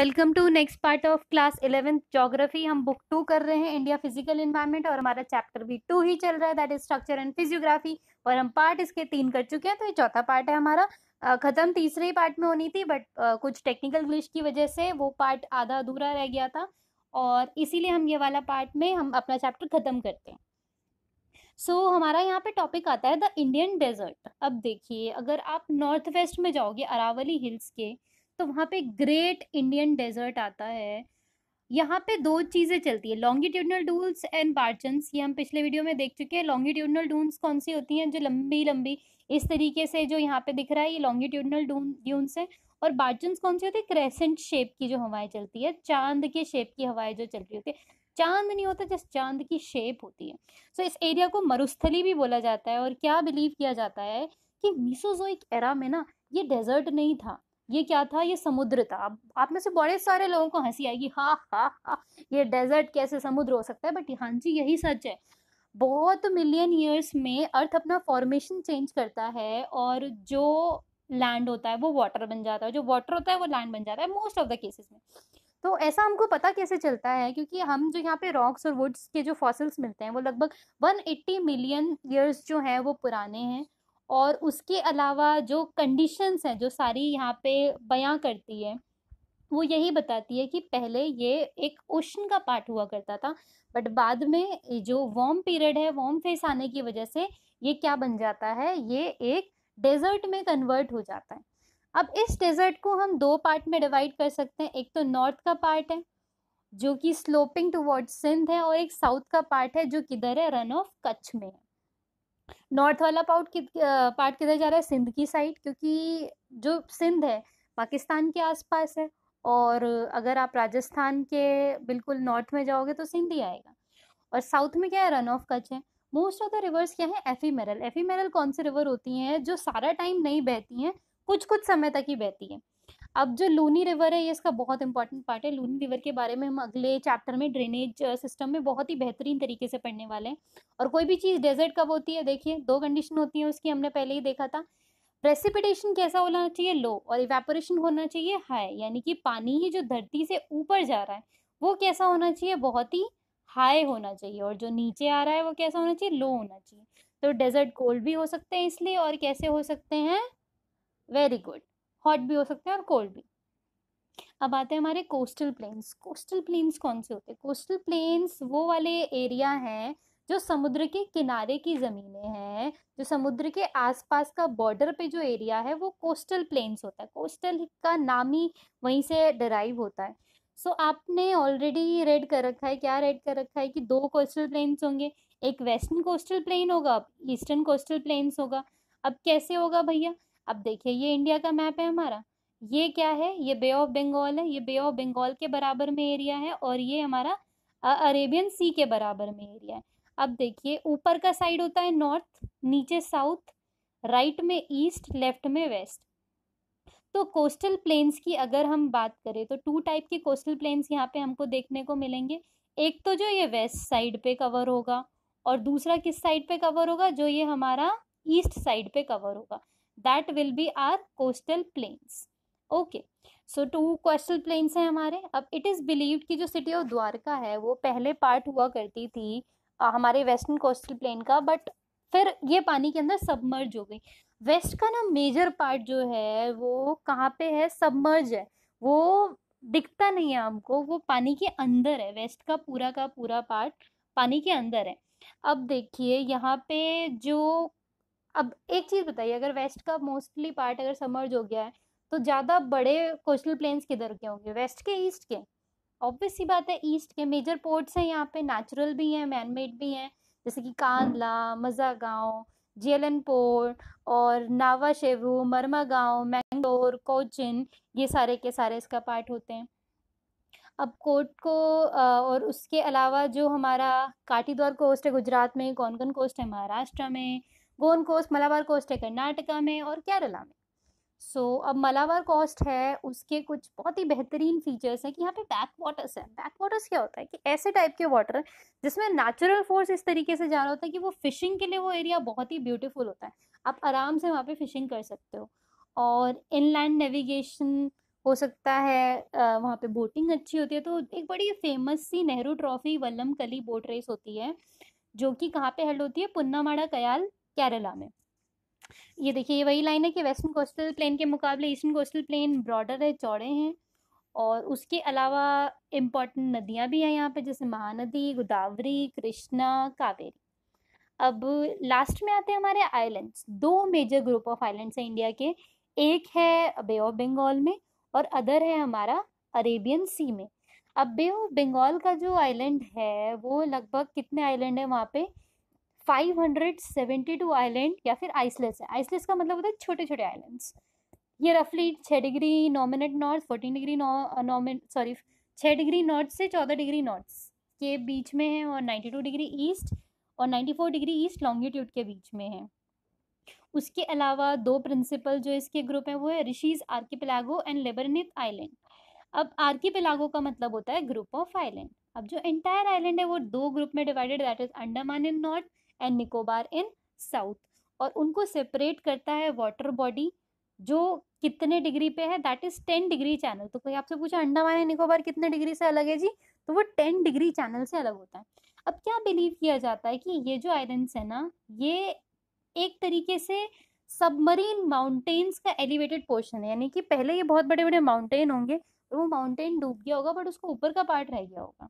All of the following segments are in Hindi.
welcome to next part of class eleventh geography हम बुक टू कर रहे हैं इंडिया फिजिकल इन्वायरमेंट और हमारा चैप्टर भी टू ही चल रहा है that is structure and physiography और हम पार्ट इसके तीन कर चुके हैं तो ये चौथा पार्ट है हमारा ख़त्म तीसरे ही पार्ट में होनी थी बट कुछ टेक्निकल ग्लिश की वजह से वो पार्ट आधा अधूरा रह गया था और इसीलिए हम ये वाला पार्ट में हम अपना चैप्टर ख़त्म करते हैं सो so, हमारा यहाँ पे टॉपिक आता है द इंडियन डेजर्ट अब देखिए अगर आप नॉर्थ वेस्ट में जाओगे अरावली हिल्स के तो वहाँ पे ग्रेट इंडियन डेजर्ट आता है यहाँ पे दो चीज़ें चलती है लॉन्गिट्यूडनल डूल्स एंड बार्चन्स ये हम पिछले वीडियो में देख चुके हैं लॉन्गिट्यूडनल डूल्स कौन सी होती हैं जो लंबी लंबी इस तरीके से जो यहाँ पे दिख रहा है ये लॉन्गिट्यूडनल ड्यून्स है और बार्चन्स कौन सी होती है क्रेसेंट शेप की जो हवाएं चलती है चांद के शेप की हवाएं जो चल रही होती है चांद नहीं होता जस्ट चांद की शेप होती है सो so, इस एरिया को मरुस्थली भी बोला जाता है और क्या बिलीव किया जाता है कि मीसोजोइक एरा में ना ये डेजर्ट नहीं था ये क्या था ये समुद्र था आप में से बड़े सारे लोगों को हंसी आएगी हा हा हा ये डेजर्ट कैसे समुद्र हो सकता है बट हाँ जी यही सच है बहुत मिलियन ईयर्स में अर्थ अपना फॉर्मेशन चेंज करता है और जो लैंड होता है वो वाटर बन जाता है जो वाटर होता है वो लैंड बन जाता है मोस्ट ऑफ द केसेस में तो ऐसा हमको पता कैसे चलता है क्योंकि हम जो यहाँ पे रॉक्स और वुड्स के जो फॉसिल्स मिलते हैं वो लगभग 180 मिलियन ईयर्स जो हैं वो पुराने हैं और उसके अलावा जो कंडीशंस हैं जो सारी यहाँ पे बयां करती है वो यही बताती है कि पहले ये एक ओशन का पार्ट हुआ करता था बट बाद में जो वॉर्म पीरियड है वॉर्म फेस आने की वजह से ये क्या बन जाता है ये एक डेजर्ट में कन्वर्ट हो जाता है अब इस डेजर्ट को हम दो पार्ट में डिवाइड कर सकते हैं एक तो नॉर्थ का पार्ट है जो कि स्लोपिंग टुवर्ड्स सिंध है और एक साउथ का पार्ट है जो किधर है रन ऑफ कच्छ में है नॉर्थ वाला पाउट कि, पार्ट किधर जा रहा है सिंध की साइड क्योंकि जो सिंध है पाकिस्तान के आसपास है और अगर आप राजस्थान के बिल्कुल नॉर्थ में जाओगे तो सिंध ही आएगा और साउथ में क्या है रन ऑफ कच्छ है मोस्ट ऑफ द रिवर्स क्या है एफीमेरल एफीमेरल कौन से रिवर होती हैं जो सारा टाइम नहीं बहती हैं कुछ कुछ समय तक ही बहती हैं अब जो लूनी रिवर है ये इसका बहुत इंपॉर्टेंट पार्ट है लूनी रिवर के बारे में हम अगले चैप्टर में ड्रेनेज सिस्टम में बहुत ही बेहतरीन तरीके से पढ़ने वाले हैं और कोई भी चीज़ डेजर्ट कब होती है देखिए दो कंडीशन होती है उसकी हमने पहले ही देखा था प्रेसिपिटेशन कैसा होना चाहिए लो और इवेपोरेशन होना चाहिए हाई यानी कि पानी ही जो धरती से ऊपर जा रहा है वो कैसा होना चाहिए बहुत ही हाई होना चाहिए और जो नीचे आ रहा है वो कैसा होना चाहिए लो होना चाहिए तो डेजर्ट कोल्ड भी हो सकते हैं इसलिए और कैसे हो सकते हैं वेरी गुड हॉट भी हो सकते हैं और कोल्ड भी अब आते हैं हमारे कोस्टल प्लेन्स कोस्टल प्लेन्स कौन से होते हैं कोस्टल प्लेन्स वो वाले एरिया हैं जो समुद्र के किनारे की ज़मीनें हैं जो समुद्र के आसपास का बॉर्डर पे जो एरिया है वो कोस्टल प्लेन्स होता है कोस्टल का नाम ही वहीं से डराइव होता है सो so, आपने ऑलरेडी रेड कर रखा है क्या रेड कर रखा है कि दो कोस्टल प्लेन्स होंगे एक वेस्टर्न कोस्टल प्लेन होगा ईस्टर्न कोस्टल प्लेन्स होगा अब कैसे होगा भैया अब देखिए ये इंडिया का मैप है हमारा ये क्या है ये बे ऑफ बंगाल है ये बे ऑफ बंगाल के बराबर में एरिया है और ये हमारा अरेबियन सी के बराबर में एरिया है अब देखिए ऊपर का साइड होता है नॉर्थ नीचे साउथ राइट में ईस्ट लेफ्ट में वेस्ट तो कोस्टल प्लेन्स की अगर हम बात करें तो टू टाइप के कोस्टल प्लेन्स यहाँ पे हमको देखने को मिलेंगे एक तो जो ये वेस्ट साइड पे कवर होगा और दूसरा किस साइड पे कवर होगा जो ये हमारा ईस्ट साइड पे कवर होगा that will be our coastal plains okay so two coastal plains हैं हमारे अब इट इज़ बिलीव कि जो सिटी ऑफ द्वारका है वो पहले पार्ट हुआ करती थी आ, हमारे वेस्टर्न कोस्टल प्लेन का बट फिर ये पानी के अंदर सबमर्ज हो गई वेस्ट का ना मेजर पार्ट जो है वो कहाँ पे है सबमर्ज है वो दिखता नहीं है हमको वो पानी के अंदर है वेस्ट का पूरा का पूरा पार्ट पानी के अंदर है अब देखिए यहाँ पे जो अब एक चीज़ बताइए अगर वेस्ट का मोस्टली पार्ट अगर समर्ज हो गया है तो ज़्यादा बड़े कोस्टल प्लेन्स किधर के होंगे वेस्ट के ईस्ट के ऑब्वियस सी बात है ईस्ट के मेजर पोर्ट्स हैं यहाँ पे नेचुरल भी हैं मैनमेड भी हैं जैसे कि कांदला मजा गाँव जेलन पोर्ट और नावा शेवू मरमा गाँव मैंगलोर कोचिन ये सारे के सारे इसका पार्ट होते हैं अब कोर्ट को और उसके अलावा जो हमारा काठीद्वार कोस्ट है गुजरात में कौन कौन कोस्ट है महाराष्ट्र में गोन कोस्ट मलाबार कोस्ट है कर्नाटका में और केरला में सो so, अब मलाबार कोस्ट है उसके कुछ बहुत ही बेहतरीन फीचर्स हैं कि यहाँ पे बैक वाटर्स है बैक वाटर्स क्या होता है कि ऐसे टाइप के वाटर जिसमें नेचुरल फोर्स इस तरीके से जा रहा होता है कि वो फिशिंग के लिए वो एरिया बहुत ही ब्यूटीफुल होता है आप आराम से वहाँ पे फिशिंग कर सकते हो और इनलैंड नेविगेशन हो सकता है वहाँ पे बोटिंग अच्छी होती है तो एक बड़ी फेमस सी Nehru trophy Vallam Kali boat race होती है जो कि कहाँ पे हेल्ड होती है पुन्नामाड़ा कयाल केरला में ये देखिए ये वही लाइन है कि वेस्टर्न कोस्टल प्लेन के मुकाबले ईस्टर्न कोस्टल प्लेन ब्रॉडर है चौड़े हैं और उसके अलावा इम्पॉर्टेंट नदियाँ भी हैं यहाँ पे जैसे महानदी गोदावरी कृष्णा कावेरी अब लास्ट में आते हैं हमारे आइलैंड्स दो मेजर ग्रुप ऑफ आइलैंड्स हैं इंडिया के एक है बे ऑफ बंगाल में और अदर है हमारा अरेबियन सी में अब बे ऑफ बंगाल का जो आइलैंड है वो लगभग कितने आइलैंड है वहाँ पे 572 आइलैंड या फिर आइसलेस है आइसलेस का मतलब होता है छोटे छोटे आइलैंड्स ये रफली छः degree nominate north fourteen degree नॉमिन सॉरी छः डिग्री नॉर्थ से चौदह डिग्री नॉर्थ के बीच में है और नाइन्टी टू डिग्री ईस्ट और ninety four degree east longitude के बीच में है उसके अलावा दो प्रिंसिपल जो इसके ग्रुप हैं वो है Ritchie's archipelago and labyrinth island अब आर्किपिलागो का मतलब होता है ग्रुप ऑफ आइलैंड अब जो एंटायर आइलैंड है वो दो ग्रुप में divided that is Andaman in north and Nicobar in south और उनको सेपरेट करता है वाटर बॉडी जो कितने डिग्री पे है that is ten degree channel तो कोई आपसे पूछा अंडमान एंड निकोबार कितने डिग्री से अलग है जी तो वो टेन डिग्री चैनल से अलग होता है अब क्या बिलीव किया जाता है कि ये जो आइलैंड्स है ना ये एक तरीके से सबमरीन माउंटेन्स का एलिवेटेड पोर्शन है यानी कि पहले ये बहुत बड़े बड़े माउंटेन होंगे और वो माउंटेन डूब गया होगा बट उसको ऊपर का पार्ट रह गया होगा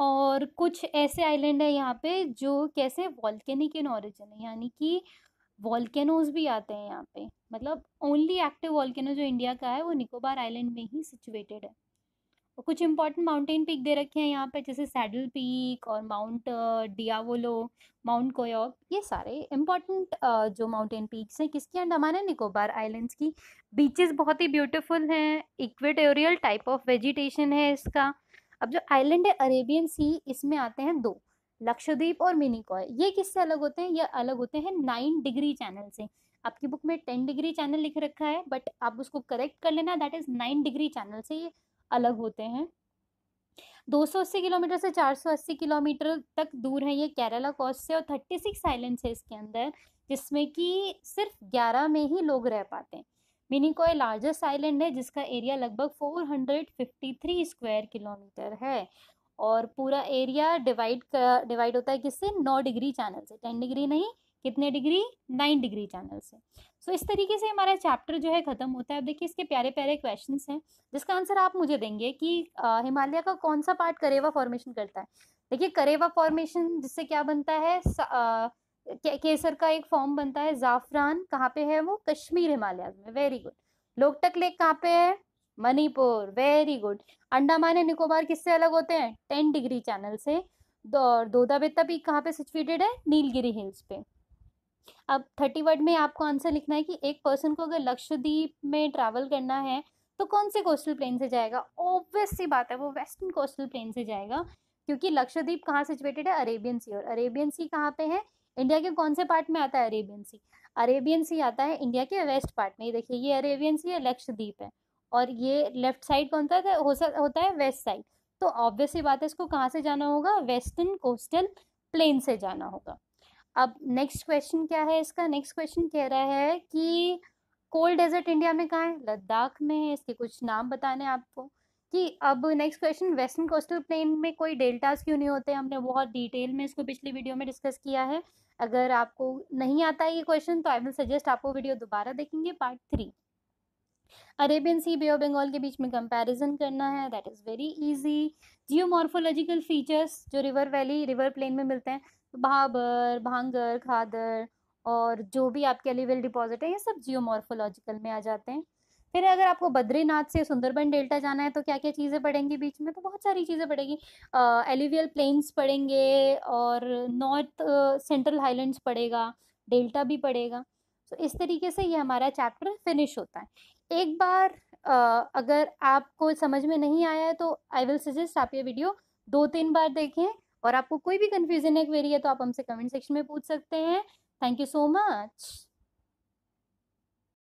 और कुछ ऐसे आइलैंड है यहाँ पे जो कैसे वॉल्केनिक इन ऑरिजिन है यानी कि वॉल्केनोज भी आते हैं यहाँ पे मतलब ओनली एक्टिव वॉल्केनो जो इंडिया का है वो निकोबार आइलैंड में ही सिचुएटेड है और कुछ इंपॉर्टेंट माउंटेन पीक दे रखे हैं यहाँ पे जैसे सैडल पीक और माउंट डियावोलो माउंट कोयोक ये सारे इंपॉर्टेंट uh, जो माउंटेन पीक्स हैं किसके अंडमान है निकोबार आइलैंड्स की बीचेस बहुत ही ब्यूटीफुल हैं इक्वेटोरियल टाइप ऑफ वेजिटेशन है इसका अब जो आइलैंड है अरेबियन सी इसमें आते हैं दो लक्षद्वीप और मिनिकॉय ये किससे अलग होते हैं ये अलग होते हैं नाइन डिग्री चैनल से आपकी बुक में टेन डिग्री चैनल लिख रखा है बट आप उसको करेक्ट कर लेना that is nine degree channel से ये अलग होते हैं 280 किलोमीटर से 480 किलोमीटर तक दूर है ये केरला कोस्ट से और 36 आइलैंड है इसके अंदर जिसमें कि सिर्फ 11 में ही लोग रह पाते हैं मिनी कोय लार्जेस्ट आइलैंड है जिसका एरिया लगभग 453 स्क्वायर किलोमीटर है और पूरा एरिया डिवाइड डिवाइड होता है किससे नौ डिग्री चैनल से टेन डिग्री नहीं कितने डिग्री नाइन डिग्री चैनल से सो so, इस तरीके से हमारा चैप्टर जो है ख़त्म होता है अब देखिए इसके प्यारे प्यारे क्वेश्चन हैं जिसका आंसर आप मुझे देंगे कि हिमालय का कौन सा पार्ट करेवा फॉर्मेशन करता है देखिए करेवा फॉर्मेशन जिससे क्या बनता है सा, आ, केसर का एक फॉर्म बनता है जाफरान कहाँ पे है वो कश्मीर हिमालय में वेरी गुड लोकटक लेक कहाँ पे है Manipur very good Andaman and Nicobar किससे अलग होते हैं टेन डिग्री चैनल से और दोदा बेता पीक कहाँ पे सिचुएटेड है नीलगिरी हिल्स पे अब थर्टी वर्ड में आपको आंसर लिखना है कि एक पर्सन को अगर लक्षद्वीप में ट्रैवल करना है तो कौन से कोस्टल प्लेन से जाएगा ऑब्वियस सी बात है वो वेस्टर्न कोस्टल प्लेन से जाएगा क्योंकि लक्षद्वीप कहाँ सिचुएटेड है अरेबियन सी और अरेबियन सी कहाँ पे है इंडिया के कौन से पार्ट में आता है अरेबियन सी अरेबियन सी आता है इंडिया के वेस्ट पार्ट में ये देखिए ये अरेबियन सी है लक्षद्वीप है और ये लेफ्ट साइड कौन सा होता है वेस्ट साइड तो ऑब्वियस बात है इसको कहाँ से जाना होगा वेस्टर्न कोस्टल प्लेन से जाना होगा अब नेक्स्ट क्वेश्चन क्या है इसका नेक्स्ट क्वेश्चन कह रहा है कि कोल्ड डेजर्ट इंडिया में कहाँ है लद्दाख में है इसके कुछ नाम बताने आपको कि अब next question western coastal plain में कोई डेल्टास क्यों नहीं होते हमने बहुत डिटेल में इसको पिछली वीडियो में डिस्कस किया है अगर आपको नहीं आता ये क्वेश्चन तो आई विल सजेस्ट आपको वीडियो दोबारा देखेंगे part three Arabian sea bay of Bengal के बीच में कंपैरिजन करना है that is very easy geomorphological features जो रिवर वैली रिवर प्लेन में मिलते हैं भाबर भांगर खादर और जो भी आपके अलीवेल डिपॉजिट है ये सब जियोमॉर्फोलॉजिकल में आ जाते हैं फिर अगर आपको बद्रीनाथ से सुंदरबन डेल्टा जाना है तो क्या क्या चीज़ें पड़ेंगी बीच में तो बहुत सारी चीज़ें पड़ेंगी एलिवियल प्लेन्स पड़ेंगे और नॉर्थ सेंट्रल हाइलैंड्स पड़ेगा डेल्टा भी पड़ेगा तो इस तरीके से ये हमारा चैप्टर फिनिश होता है एक बार आ, अगर आपको समझ में नहीं आया है तो आई विल सजेस्ट आप ये वीडियो दो तीन बार देखें और आपको कोई भी कन्फ्यूजन है क्वेरी है तो आप हमसे कमेंट सेक्शन में पूछ सकते हैं थैंक यू सो मच